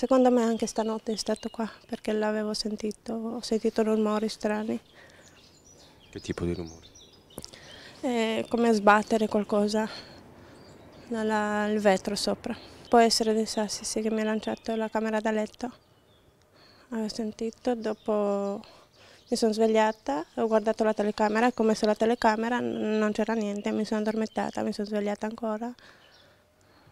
Secondo me anche stanotte è stato qua perché l'avevo sentito, ho sentito rumori strani. Che tipo di rumori? È come sbattere qualcosa dal vetro sopra. Può essere dei sassi sì, che mi ha lanciato la camera da letto. Avevo sentito, dopo mi sono svegliata, ho guardato la telecamera, come se la telecamera non c'era niente, mi sono addormentata, mi sono svegliata ancora.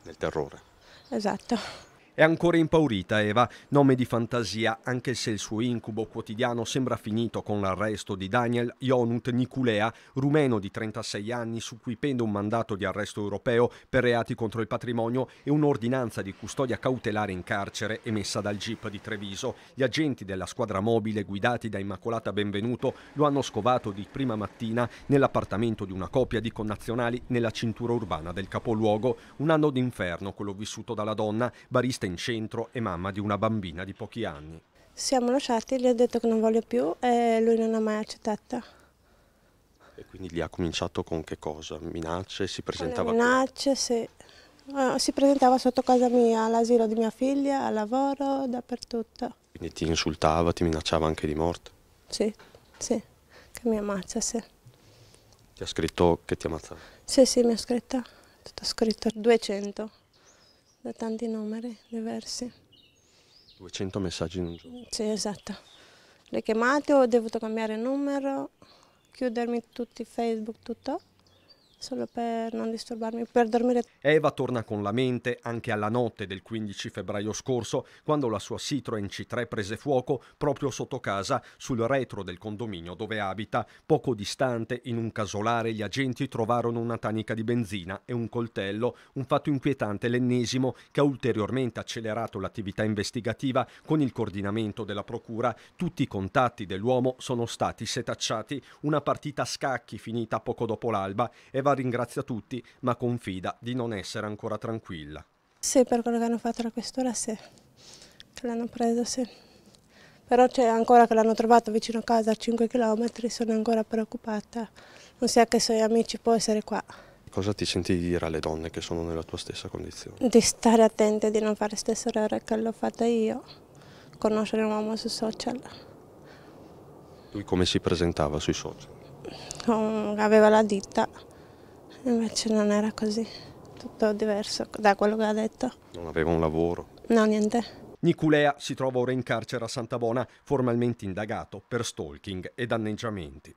Nel terrore. Esatto. È ancora impaurita Eva, nome di fantasia, anche se il suo incubo quotidiano sembra finito con l'arresto di Daniel Ionut Niculea, rumeno di 36 anni su cui pende un mandato di arresto europeo per reati contro il patrimonio e un'ordinanza di custodia cautelare in carcere emessa dal GIP di Treviso. Gli agenti della squadra mobile guidati da Immacolata Benvenuto lo hanno scovato di prima mattina nell'appartamento di una coppia di connazionali nella cintura urbana del capoluogo. Un anno d'inferno quello vissuto dalla donna, barista in centro e mamma di una bambina di pochi anni. Siamo lasciati, gli ho detto che non voglio più e lui non l'ha mai accettata. E quindi lì ha cominciato con che cosa? Minacce? Si presentava? minacce, sì. Eh, si presentava sotto casa mia, all'asilo di mia figlia, al lavoro, dappertutto. Quindi ti insultava, ti minacciava anche di morte? Sì, sì, che mi ammazza, sì. Ti ha scritto che ti ammazzava? Sì, sì, mi ha scritto, tutto scritto, 200 da tanti numeri diversi. 200 messaggi in un giorno? Sì, esatto. Le chiamate ho dovuto cambiare numero, chiudermi tutti Facebook, tutto solo per non disturbarmi, per dormire. Eva torna con la mente anche alla notte del 15 febbraio scorso, quando la sua Citroen C3 prese fuoco proprio sotto casa, sul retro del condominio dove abita. Poco distante, in un casolare, gli agenti trovarono una tanica di benzina e un coltello, un fatto inquietante, l'ennesimo, che ha ulteriormente accelerato l'attività investigativa con il coordinamento della procura. Tutti i contatti dell'uomo sono stati setacciati, una partita a scacchi finita poco dopo l'alba. Eva Eva ringrazia tutti, ma confida di non essere ancora tranquilla. Sì, per quello che hanno fatto la questura, sì. Che l'hanno preso, sì. Però c'è ancora che l'hanno trovato vicino a casa a 5 km, sono ancora preoccupata. Non sia che i suoi amici può essere qua. Cosa ti senti di dire alle donne che sono nella tua stessa condizione? Di stare attente di non fare stesso errore che l'ho fatta io, conoscere un uomo su social. Lui come si presentava sui social? Mm, aveva la ditta Invece eh, non era così, tutto diverso da quello che ha detto. Non aveva un lavoro? No, niente. Niculea si trova ora in carcere a Santa Bona, formalmente indagato per stalking e danneggiamenti.